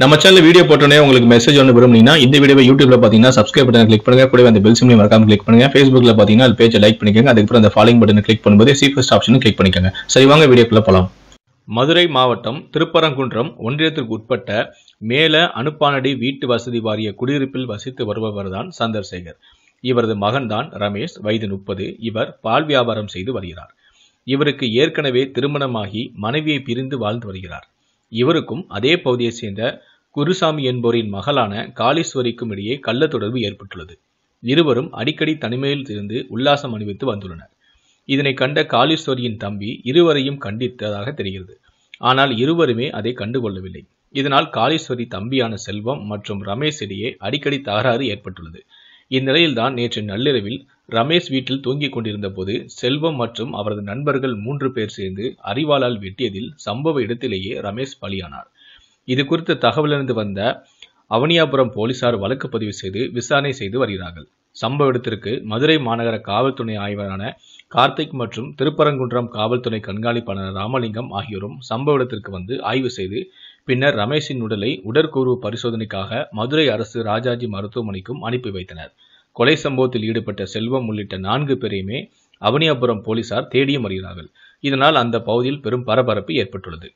நம்ம channel video போட்டோன்னே உங்களுக்கு மெசேஜ் ஒன்று விரும்புனீங்கன்னா இந்த வீடியோ யூடியூப்ல பார்த்தீங்கன்னா சப்ஸ்கிரைப் பட்டன் கிளிக் பண்ணுங்க கூட அந்த பெல் சிம்லையும் மறக்காம கிளிக் பண்ணுங்க ஃபேஸ்புக்ல பார்த்தீங்கன்னா அது பேஜை லைக் பண்ணிக்கோங்க அதுக்கப்புறம் அந்த ஃபாலோ பட்டன் கிளிக் பண்ணும்போது சீஃபஸ்ட் ஆப்ஷன் கிளிக் பண்ணிக்கோங்க சரி வாங்க வீடியோக்குள்ள போகலாம் மதுரை மாவட்டம் திருப்பரங்குன்றம் ஒன்றியத்திற்கு உட்பட்ட மேல அனுப்பானடி வீட்டு வசதி வாரிய குடியிருப்பில் வசித்து வருபவர் தான் சந்தர்சேகர் இவரது மகன்தான் ரமேஷ் வயது முப்பது இவர் பால் வியாபாரம் செய்து வருகிறார் இவருக்கு ஏற்கனவே திருமணமாகி மனைவியை பிரிந்து வாழ்ந்து வருகிறார் இவருக்கும் அதே பகுதியைச் சேர்ந்த குருசாமி என்போரின் மகளான காளீஸ்வரிக்கும் இடையே கள்ள தொடர்பு ஏற்பட்டுள்ளது இருவரும் அடிக்கடி தனிமையில் இருந்து உல்லாசம் அணிவித்து வந்துள்ளனர் இதனை கண்ட காளீஸ்வரியின் தம்பி இருவரையும் கண்டித்ததாக தெரிகிறது ஆனால் இருவருமே அதை கண்டுகொள்ளவில்லை இதனால் காளீஸ்வரி தம்பியான செல்வம் மற்றும் ரமேஷ் இடையே அடிக்கடி தகராறு ஏற்பட்டுள்ளது இந்நிலையில்தான் நேற்று நள்ளிரவில் ரமேஷ் வீட்டில் தூங்கிக் கொண்டிருந்த போது செல்வம் மற்றும் அவரது நண்பர்கள் மூன்று பேர் சேர்ந்து அறிவாளால் வெட்டியதில் சம்பவ இடத்திலேயே ரமேஷ் பலியானார் இது குறித்து தகவலறிந்து வந்த அவனியாபுரம் போலீசார் வழக்கு பதிவு செய்து விசாரணை செய்து வருகிறார்கள் சம்பவ இடத்திற்கு மதுரை மாநகர காவல்துறை ஆய்வரான கார்த்திக் மற்றும் திருப்பரங்குன்றம் காவல்துறை கண்காணிப்பாளர் ராமலிங்கம் ஆகியோரும் சம்பவ இடத்திற்கு வந்து ஆய்வு செய்து பின்னர் ரமேஷின் உடலை உடற்கூறு பரிசோதனைக்காக மதுரை அரசு ராஜாஜி மருத்துவமனைக்கும் அனுப்பி வைத்தனர் கொலை சம்பவத்தில் ஈடுபட்ட செல்வம் உள்ளிட்ட நான்கு பேரையுமே அவனியாபுரம் போலீசார் தேடியும் வருகிறார்கள் இதனால் அந்த பகுதியில் பெரும் பரபரப்பு ஏற்பட்டுள்ளது